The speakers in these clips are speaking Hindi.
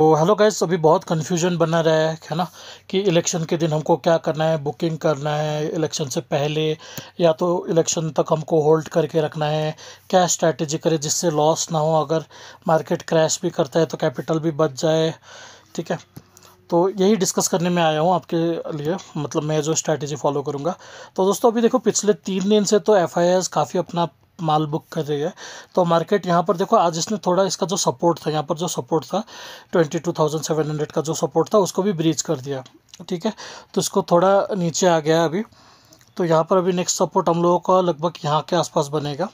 तो हेलो गैस अभी बहुत कन्फ्यूजन बना रहा है है ना कि इलेक्शन के दिन हमको क्या करना है बुकिंग करना है इलेक्शन से पहले या तो इलेक्शन तक हमको होल्ड करके रखना है क्या स्ट्रैटेजी करें जिससे लॉस ना हो अगर मार्केट क्रैश भी करता है तो कैपिटल भी बच जाए ठीक है तो यही डिस्कस करने में आया हूँ आपके लिए मतलब मैं जो स्ट्रैटेजी फॉलो करूँगा तो दोस्तों अभी देखो पिछले तीन दिन से तो एफ काफ़ी अपना माल बुक कर रही है तो मार्केट यहाँ पर देखो आज इसने थोड़ा इसका जो सपोर्ट था यहाँ पर जो सपोर्ट था twenty two thousand seven hundred का जो सपोर्ट था उसको भी ब्रीच कर दिया ठीक है तो इसको थोड़ा नीचे आ गया अभी तो यहाँ पर अभी नेक्स्ट सपोर्ट हम लोगों का लगभग यहाँ के आसपास बनेगा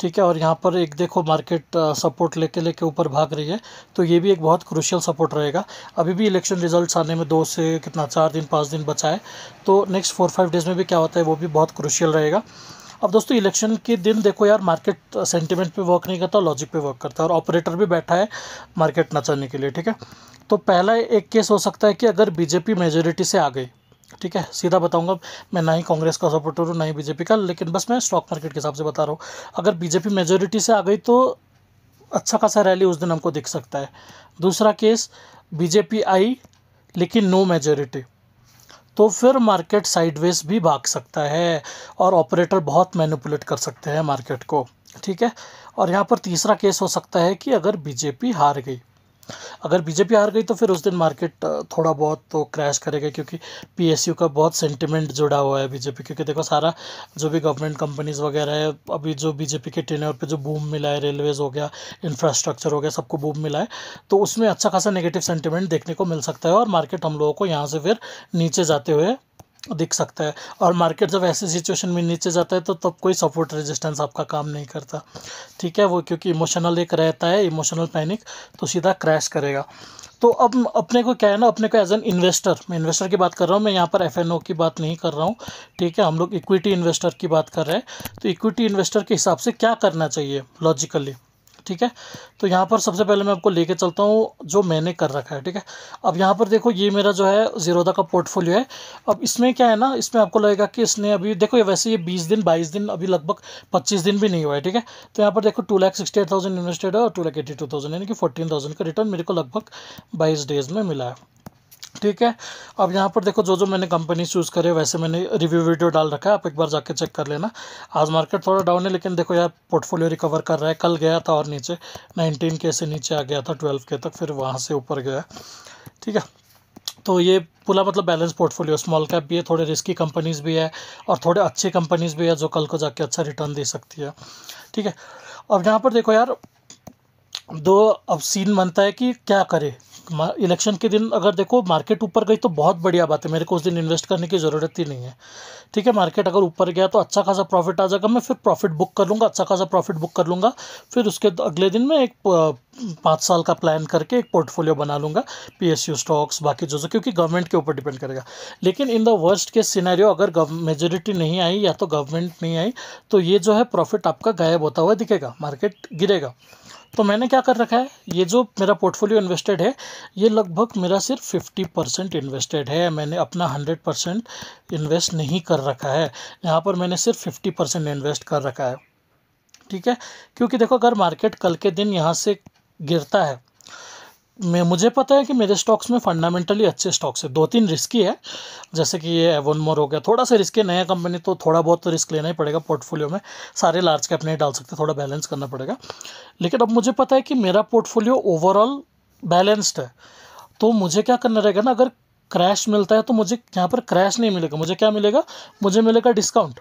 ठीक है और यहाँ पर एक देखो मार्केट सपोर्ट लेके लेके ऊपर भाग रही है तो ये भी एक बहुत क्रूशियल सपोर्ट रहेगा अभी भी इलेक्शन रिजल्ट्स आने में दो से कितना चार दिन पाँच दिन बचा है तो नेक्स्ट फोर फाइव डेज़ में भी क्या होता है वो भी बहुत क्रूशियल रहेगा अब दोस्तों इलेक्शन के दिन देखो यार मार्केट सेंटिमेंट uh, पे वर्क नहीं करता लॉजिक पे वर्क करता है और ऑपरेटर भी बैठा है मार्केट नचाने के लिए ठीक है तो पहला एक केस हो सकता है कि अगर बीजेपी मेजोरिटी से आ गई ठीक है सीधा बताऊंगा मैं ना ही कांग्रेस का सपोर्टर हूँ ना ही बीजेपी का लेकिन बस मैं स्टॉक मार्केट के हिसाब से बता रहा हूँ अगर बीजेपी मेजोरिटी से आ गई तो अच्छा खासा रैली उस दिन हमको दिख सकता है दूसरा केस बीजेपी आई लेकिन नो मेजोरिटी तो फिर मार्केट साइडवेज भी भाग सकता है और ऑपरेटर बहुत मैनिपुलेट कर सकते हैं मार्केट को ठीक है और यहाँ पर तीसरा केस हो सकता है कि अगर बीजेपी हार गई अगर बीजेपी हार गई तो फिर उस दिन मार्केट थोड़ा बहुत तो क्रैश करेगा क्योंकि पीएसयू का बहुत सेंटिमेंट जुड़ा हुआ है बीजेपी क्योंकि देखो सारा जो भी गवर्नमेंट कंपनीज वगैरह है अभी जो बीजेपी के टेनर पे जो बूम मिला है रेलवेज हो गया इंफ्रास्ट्रक्चर हो गया सबको बूम मिला है तो उसमें अच्छा खासा नेगेटिव सेंटिमेंट देखने को मिल सकता है और मार्केट हम लोगों को यहाँ से फिर नीचे जाते हुए दिख सकता है और मार्केट जब ऐसी सिचुएशन में नीचे जाता है तो तब कोई सपोर्ट रेजिस्टेंस आपका काम नहीं करता ठीक है वो क्योंकि इमोशनल एक रहता है इमोशनल पैनिक तो सीधा क्रैश करेगा तो अब अपने को क्या है ना अपने को एज एन इन्वेस्टर मैं इन्वेस्टर की बात कर रहा हूँ मैं यहाँ पर एफ की बात नहीं कर रहा हूँ ठीक है हम लोग इक्विटी इन्वेस्टर की बात कर रहे हैं तो इक्विटी इन्वेस्टर के हिसाब से क्या करना चाहिए लॉजिकली ठीक है तो यहाँ पर सबसे पहले मैं आपको लेके चलता हूँ जो मैंने कर रखा है ठीक है अब यहाँ पर देखो ये मेरा जो है जीरोदा का पोर्टफोलियो है अब इसमें क्या है ना इसमें आपको लगेगा कि इसने अभी देखो ये वैसे ये बीस दिन बाईस दिन अभी लगभग पच्चीस दिन भी नहीं हुआ है ठीक है तो यहाँ पर देखो two lakh sixty eight thousand invested है और two lakh eighty two thousand यानी कि फोर्टीन थाउजेंड का रिटर्न मेरे को लगभग बाईस डेज में मिला है ठीक है अब यहाँ पर देखो जो जो मैंने कंपनी चूज़ करे वैसे मैंने रिव्यू वीडियो डाल रखा है आप एक बार जाके चेक कर लेना आज मार्केट थोड़ा डाउन है लेकिन देखो यार पोर्टफोलियो रिकवर कर रहा है कल गया था और नीचे नाइनटीन के से नीचे आ गया था ट्वेल्व के तक फिर वहाँ से ऊपर गया ठीक है तो ये पूरा मतलब बैलेंस पोर्टफोलियो स्मॉल कैप भी है थोड़े रिस्की कंपनीज भी है और थोड़े अच्छी कंपनीज भी है जो कल को जाके अच्छा रिटर्न दे सकती है ठीक है अब यहाँ पर देखो यार दो अब सीन बनता है कि क्या करे इलेक्शन के दिन अगर देखो मार्केट ऊपर गई तो बहुत बढ़िया बात है मेरे को उस दिन इन्वेस्ट करने की ज़रूरत ही नहीं है ठीक है मार्केट अगर ऊपर गया तो अच्छा खासा प्रॉफिट आ जाएगा मैं फिर प्रॉफिट बुक कर लूँगा अच्छा खासा प्रॉफिट बुक कर लूँगा फिर उसके अगले दिन मैं एक पाँच साल का प्लान करके एक पोर्टफोलियो बना लूँगा पी स्टॉक्स बाकी जो जो क्योंकि गवर्नमेंट के ऊपर डिपेंड करेगा लेकिन in the worst case scenario अगर मेजोरिटी नहीं आई या तो गवर्नमेंट नहीं आई तो ये जो है प्रॉफिट आपका गायब होता हुआ दिखेगा मार्केट गिरेगा तो मैंने क्या कर रखा है ये जो मेरा पोर्टफोलियो इन्वेस्टेड है ये लगभग मेरा सिर्फ फिफ्टी परसेंट इन्वेस्टेड है मैंने अपना हंड्रेड परसेंट इन्वेस्ट नहीं कर रखा है यहाँ पर मैंने सिर्फ फिफ्टी परसेंट इन्वेस्ट कर रखा है ठीक है क्योंकि देखो अगर मार्केट कल के दिन यहाँ से गिरता है मैं मुझे पता है कि मेरे स्टॉक्स में फंडामेंटली अच्छे स्टॉक्स है दो तीन रिस्की है जैसे कि ये एवन मोर हो गया थोड़ा सा रिस्की नया कंपनी तो थोड़ा बहुत तो रिस्क लेना ही पड़ेगा पोर्टफोलियो में सारे लार्ज कैप नहीं डाल सकते थोड़ा बैलेंस करना पड़ेगा लेकिन अब मुझे पता है कि मेरा पोर्टफोलियो ओवरऑल बैलेंस्ड है तो मुझे क्या करना रहेगा ना अगर क्रैश मिलता है तो मुझे यहाँ पर क्रैश नहीं मिलेगा मुझे क्या मिलेगा मुझे मिलेगा डिस्काउंट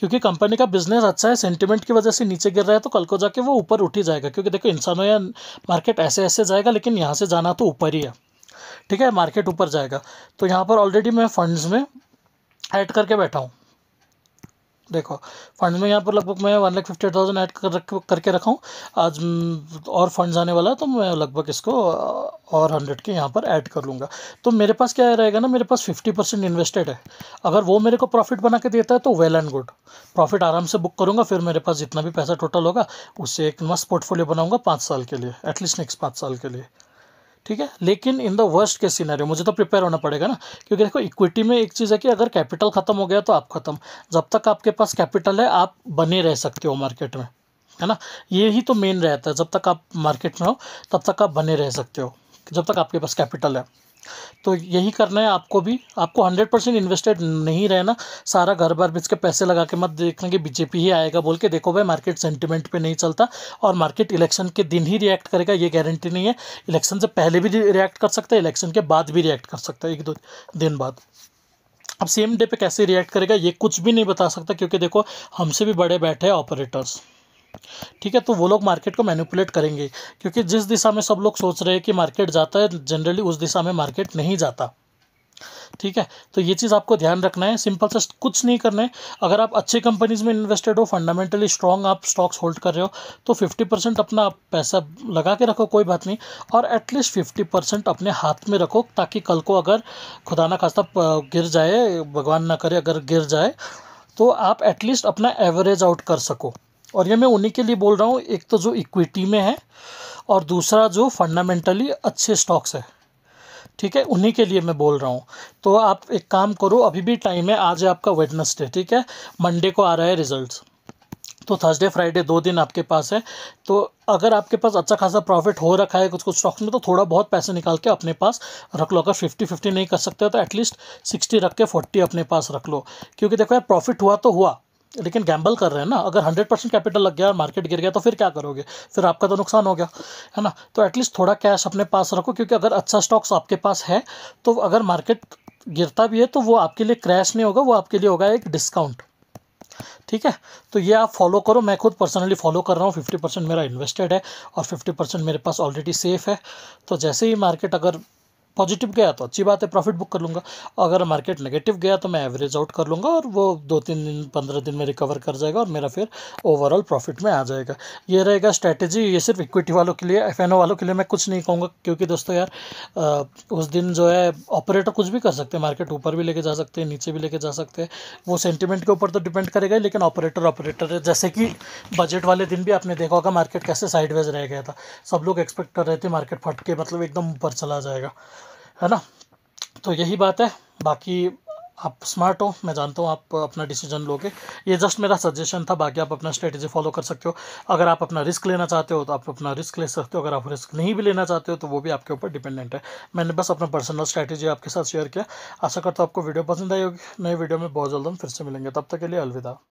क्योंकि कंपनी का बिजनेस अच्छा है सेंटिमेंट की वजह से नीचे गिर रहा है तो कल को जाके वो ऊपर उठ ही जाएगा क्योंकि देखो इंसानों या मार्केट ऐसे ऐसे जाएगा लेकिन यहाँ से जाना तो ऊपर ही है ठीक है मार्केट ऊपर जाएगा तो यहाँ पर ऑलरेडी मैं फंड्स में ऐड करके बैठा हूँ देखो फंड में यहाँ पर लगभग मैं one lakh fifty thousand add कर रख करके रखा हूँ आज हम्म, और फंड्स आने वाला है तो मैं लगभग इसको और हंड्रेड के यहाँ पर ऐड कर लूँगा तो मेरे पास क्या रहेगा ना मेरे पास फिफ्टी परसेंट इन्वेस्टेड है अगर वो मेरे को प्रॉफिट बना के देता है तो वेल एंड गुड प्रॉफिट आराम से बुक करूँगा फिर मेरे पास जितना भी पैसा टोटल होगा उससे एक मस्त पोर्टफोलियो बनाऊँगा पाँच साल के लिए एटलीस्ट नेक्स्ट पाँच साल के लिए ठीक है लेकिन in the worst case scenario मुझे तो प्रिपेयर होना पड़ेगा ना क्योंकि देखो इक्विटी में एक चीज़ है कि अगर कैपिटल ख़त्म हो गया तो आप ख़त्म जब तक आपके पास कैपिटल है आप बने रह सकते हो मार्केट में है ना ये ही तो मेन रहता है जब तक आप मार्केट में हो तब तक आप बने रह सकते हो जब तक आपके पास कैपिटल है तो यही करना है आपको भी आपको हंड्रेड परसेंट इन्वेस्टेड नहीं रहना सारा घर बार बेच के पैसे लगा के मत देखना कि बीजेपी ही आएगा बोल के देखो भाई मार्केट सेंटिमेंट पे नहीं चलता और मार्केट इलेक्शन के दिन ही रिएक्ट करेगा ये गारंटी नहीं है इलेक्शन से पहले भी रिएक्ट कर सकता है इलेक्शन के बाद भी रिएक्ट कर सकता है एक दो दिन बाद अब सेम डे पर कैसे रिएक्ट करेगा ये कुछ भी नहीं बता सकता क्योंकि देखो हमसे भी बड़े बैठे हैं ऑपरेटर्स ठीक है तो वो लोग मार्केट को मैनिपुलेट करेंगे क्योंकि जिस दिशा में सब लोग सोच रहे हैं कि मार्केट जाता है जनरली उस दिशा में मार्केट नहीं जाता ठीक है तो ये चीज़ आपको ध्यान रखना है सिंपल से कुछ नहीं करना है अगर आप अच्छे कंपनीज में इन्वेस्टेड हो फंडामेंटली स्ट्रॉन्ग आप स्टॉक्स होल्ड कर रहे हो तो 50 परसेंट अपना पैसा लगा के रखो कोई बात नहीं और एटलीस्ट 50 परसेंट अपने हाथ में रखो ताकि कल को अगर खुदा ना खास्ता गिर जाए भगवान ना करे अगर गिर जाए तो आप एटलीस्ट अपना एवरेज आउट कर सको और ये मैं उन्हीं के लिए बोल रहा हूँ एक तो जो इक्विटी में है और दूसरा जो फंडामेंटली अच्छे स्टॉक्स है ठीक है उन्हीं के लिए मैं बोल रहा हूँ तो आप एक काम करो अभी भी टाइम है आज है आपका वेडनसडे ठीक है मंडे को आ रहा है रिजल्ट तो थर्सडे फ्राइडे दो दिन आपके पास है तो अगर आपके पास अच्छा खासा प्रॉफिट हो रखा है कुछ कुछ स्टॉक्स में तो थोड़ा बहुत पैसे निकाल के अपने पास रख लो अगर फिफ्टी फिफ्टी नहीं कर सकते तो एटलीस्ट सिक्सटी रख के फोर्टी अपने पास रख लो क्योंकि देखो यार प्रॉफिट हुआ तो हुआ लेकिन गैम्बल कर रहे हैं ना अगर हंड्रेड परसेंट कैपिटल लग गया मार्केट गिर गया तो फिर क्या करोगे फिर आपका तो नुकसान हो गया है ना तो एटलीस्ट थोड़ा कैश अपने पास रखो क्योंकि अगर अच्छा स्टॉक्स आपके पास है तो अगर मार्केट गिरता भी है तो वो आपके लिए क्रैश नहीं होगा वो आपके लिए होगा एक डिस्काउंट ठीक है तो ये आप फॉलो करो मैं खुद पर्सनली फॉलो कर रहा हूँ फिफ्टी परसेंट मेरा इन्वेस्टेड है और फिफ्टी परसेंट मेरे पास ऑलरेडी सेफ है तो जैसे ही मार्केट अगर पॉजिटिव गया तो अच्छी बात है प्रॉफिट बुक कर लूँगा अगर मार्केट नेगेटिव गया तो मैं एवरेज आउट कर लूँगा और वो दो तीन दिन पंद्रह दिन में रिकवर कर जाएगा और मेरा फिर ओवरऑल प्रॉफिट में आ जाएगा ये रहेगा स्ट्रैटेजी ये सिर्फ इक्विटी वालों के लिए एफ वालों के लिए मैं कुछ नहीं कहूँगा क्योंकि दोस्तों यार आ, उस दिन जो है ऑपरेटर कुछ भी कर सकते हैं मार्केट ऊपर भी लेके जा सकते हैं नीचे भी लेके जा सकते हैं वो सेंटिमेंट के ऊपर तो डिपेंड करेगा लेकिन ऑपरेटर ऑपरेटर है जैसे कि बजट वाले दिन भी आपने देखा होगा मार्केट कैसे साइडवेज रह गया था सब लोग एक्सपेक्ट कर रहे थे मार्केट फट के मतलब एकदम ऊपर चला जाएगा है ना तो यही बात है बाकी आप स्मार्ट हो मैं जानता हूँ आप अपना डिसीजन लोगे ये जस्ट मेरा सजेशन था बाकी आप अपना स्ट्रेटजी फॉलो कर सकते हो अगर आप अपना रिस्क लेना चाहते हो तो आप अपना रिस्क ले सकते हो अगर आप रिस्क नहीं भी लेना चाहते हो तो वो भी आपके ऊपर डिपेंडेंट है मैंने बस अपना पर्सनल स्ट्रैटेजी आपके साथ शेयर किया आशा करता हूँ आपको वीडियो पसंद आई होगी नई वीडियो में बहुत जल्द हम फिर से मिलेंगे तब तक के लिए अलविदा